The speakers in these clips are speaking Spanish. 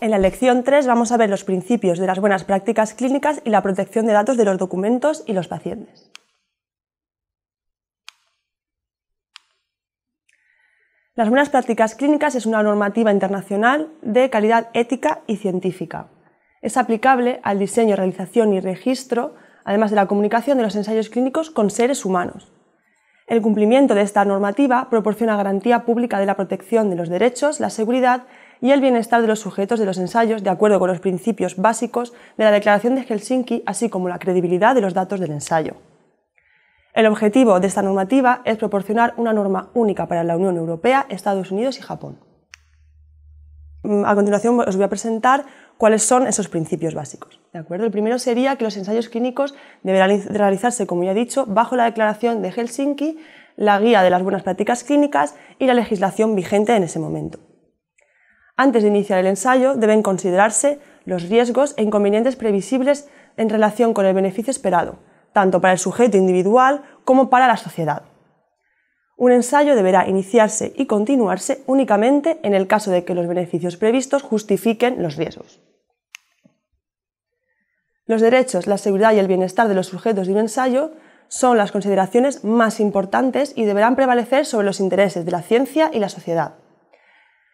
En la lección 3 vamos a ver los principios de las buenas prácticas clínicas y la protección de datos de los documentos y los pacientes. Las buenas prácticas clínicas es una normativa internacional de calidad ética y científica. Es aplicable al diseño, realización y registro, además de la comunicación de los ensayos clínicos con seres humanos. El cumplimiento de esta normativa proporciona garantía pública de la protección de los derechos, la seguridad y el bienestar de los sujetos de los ensayos de acuerdo con los principios básicos de la Declaración de Helsinki, así como la credibilidad de los datos del ensayo. El objetivo de esta normativa es proporcionar una norma única para la Unión Europea, Estados Unidos y Japón. Mm, a continuación os voy a presentar cuáles son esos principios básicos. ¿De acuerdo? El primero sería que los ensayos clínicos deberán realizarse, como ya he dicho, bajo la Declaración de Helsinki, la Guía de las Buenas Prácticas Clínicas y la legislación vigente en ese momento. Antes de iniciar el ensayo deben considerarse los riesgos e inconvenientes previsibles en relación con el beneficio esperado, tanto para el sujeto individual como para la sociedad. Un ensayo deberá iniciarse y continuarse únicamente en el caso de que los beneficios previstos justifiquen los riesgos. Los derechos, la seguridad y el bienestar de los sujetos de un ensayo son las consideraciones más importantes y deberán prevalecer sobre los intereses de la ciencia y la sociedad.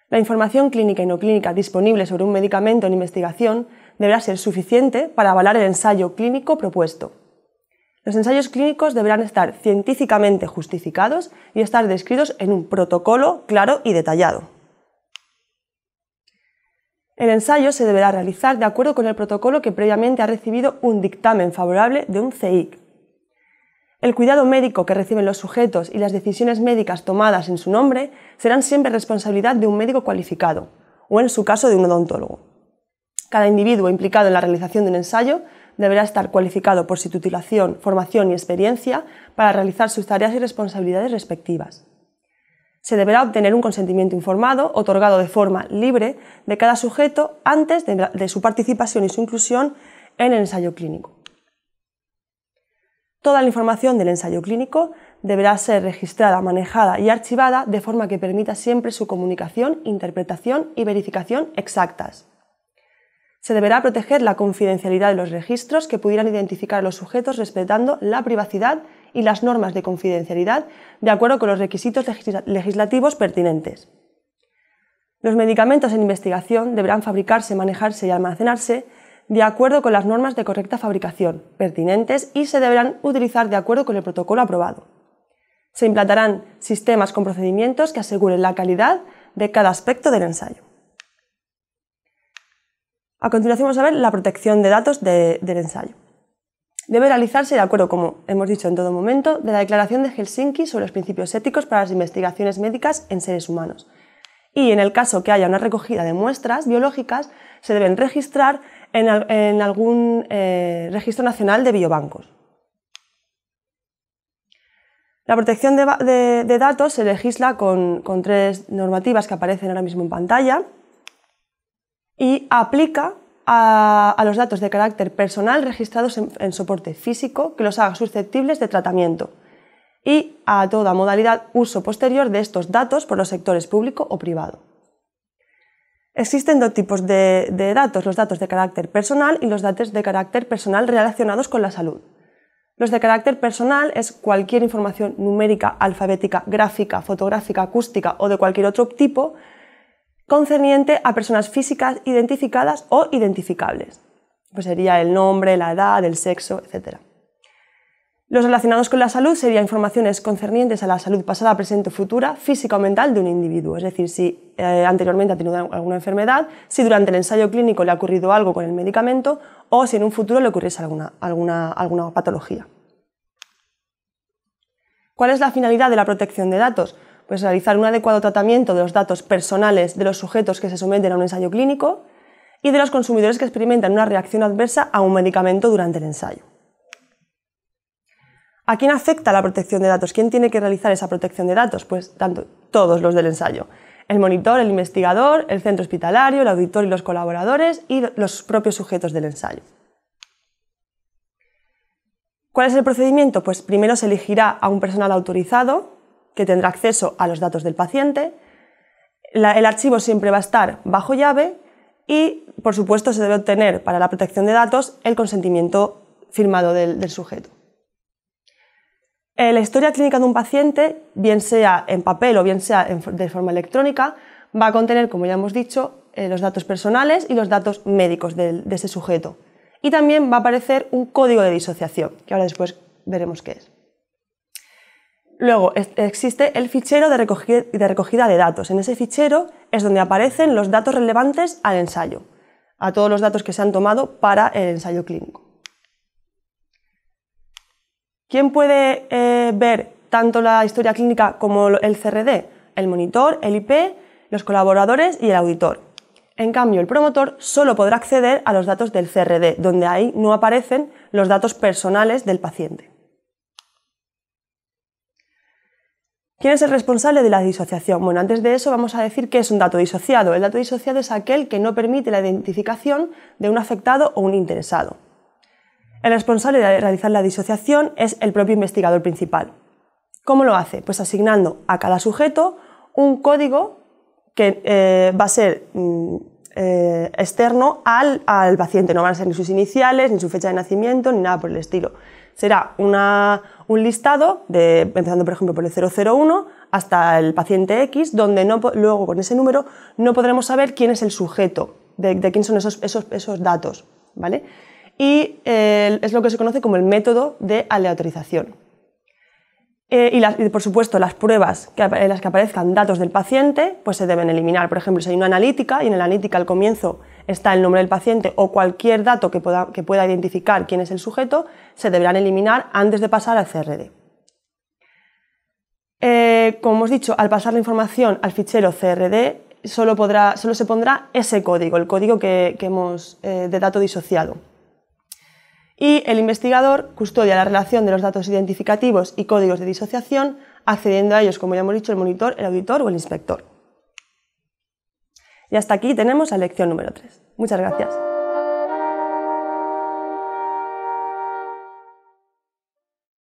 La información clínica y no clínica disponible sobre un medicamento en investigación deberá ser suficiente para avalar el ensayo clínico propuesto. Los ensayos clínicos deberán estar científicamente justificados y estar descritos en un protocolo claro y detallado. El ensayo se deberá realizar de acuerdo con el protocolo que previamente ha recibido un dictamen favorable de un CEIC. El cuidado médico que reciben los sujetos y las decisiones médicas tomadas en su nombre serán siempre responsabilidad de un médico cualificado, o en su caso de un odontólogo. Cada individuo implicado en la realización de un ensayo deberá estar cualificado por su titulación, formación y experiencia para realizar sus tareas y responsabilidades respectivas. Se deberá obtener un consentimiento informado, otorgado de forma libre, de cada sujeto antes de, su participación y su inclusión en el ensayo clínico. Toda la información del ensayo clínico deberá ser registrada, manejada y archivada de forma que permita siempre su comunicación, interpretación y verificación exactas. Se deberá proteger la confidencialidad de los registros que pudieran identificar a los sujetos respetando la privacidad y las normas de confidencialidad de acuerdo con los requisitos legislativos pertinentes. Los medicamentos en investigación deberán fabricarse, manejarse y almacenarse de acuerdo con las normas de correcta fabricación pertinentes y se deberán utilizar de acuerdo con el protocolo aprobado. Se implantarán sistemas con procedimientos que aseguren la calidad de cada aspecto del ensayo. A continuación vamos a ver la protección de datos del ensayo. Debe realizarse de acuerdo, como hemos dicho en todo momento, de la Declaración de Helsinki sobre los principios éticos para las investigaciones médicas en seres humanos. Y en el caso que haya una recogida de muestras biológicas, se deben registrar en, algún eh, registro nacional de biobancos. La protección de, datos se legisla con, tres normativas que aparecen ahora mismo en pantalla y aplica a, los datos de carácter personal registrados en, en, soporte físico que los haga susceptibles de tratamiento y a toda modalidad uso posterior de estos datos por los sectores público o privado. Existen dos tipos de, datos, los datos de carácter personal y los datos de carácter personal relacionados con la salud. Los de carácter personal es cualquier información numérica, alfabética, gráfica, fotográfica, acústica o de cualquier otro tipo concerniente a personas físicas identificadas o identificables. Pues sería el nombre, la edad, el sexo, etc. Los relacionados con la salud serían informaciones concernientes a la salud pasada, presente o futura, física o mental de un individuo. Es decir, si eh, anteriormente ha tenido alguna enfermedad, si durante el ensayo clínico le ha ocurrido algo con el medicamento o si en un futuro le ocurriese alguna, alguna patología. ¿Cuál es la finalidad de la protección de datos? Pues realizar un adecuado tratamiento de los datos personales de los sujetos que se someten a un ensayo clínico y de los consumidores que experimentan una reacción adversa a un medicamento durante el ensayo. ¿A quién afecta la protección de datos? ¿Quién tiene que realizar esa protección de datos? Pues tanto todos los del ensayo el monitor, el investigador, el centro hospitalario, el auditor y los colaboradores y los propios sujetos del ensayo. ¿Cuál es el procedimiento? Pues primero se elegirá a un personal autorizado que tendrá acceso a los datos del paciente. el archivo siempre va a estar bajo llave y, por supuesto, se debe obtener para la protección de datos el consentimiento firmado del sujeto. Eh, la historia clínica de un paciente, bien sea en papel o bien sea de forma electrónica, va a contener, como ya hemos dicho, eh, los datos personales y los datos médicos de, ese sujeto. Y también va a aparecer un código de disociación, que ahora después veremos qué es. Luego existe el fichero de recogida, de datos. En ese fichero es donde aparecen los datos relevantes al ensayo, a todos los datos que se han tomado para el ensayo clínico. ¿Quién puede eh, ver tanto la historia clínica como el CRD? El monitor, el IP, los colaboradores y el auditor. En cambio, el promotor solo podrá acceder a los datos del CRD, donde ahí no aparecen los datos personales del paciente. ¿Quién es el responsable de la disociación? Bueno, antes de eso vamos a decir qué es un dato disociado. El dato disociado es aquel que no permite la identificación de un afectado o un interesado. El responsable de realizar la disociación es el propio investigador principal. ¿Cómo lo hace? Pues asignando a cada sujeto un código que eh, va a ser mm, eh, externo al, paciente. No van a ser ni sus iniciales, ni su fecha de nacimiento, ni nada por el estilo. Será un listado, de, empezando por ejemplo por el 001 hasta el paciente X, donde luego con ese número no podremos saber quién es el sujeto, de, quién son esos, esos, esos datos. ¿vale? y eh, es lo que se conoce como el método de aleatorización. Eh, y, por supuesto, las pruebas en las que aparezcan datos del paciente pues se deben eliminar. Por ejemplo, si hay una analítica y en la analítica al comienzo está el nombre del paciente o cualquier dato que pueda, identificar quién es el sujeto, se deberán eliminar antes de pasar al CRD. Eh, como hemos dicho, al pasar la información al fichero CRD solo, se pondrá ese código, el código de dato disociado y el investigador custodia la relación de los datos identificativos y códigos de disociación, accediendo a ellos, como ya hemos dicho, el monitor, el auditor o el inspector. Y hasta aquí tenemos la lección número 3. Muchas gracias.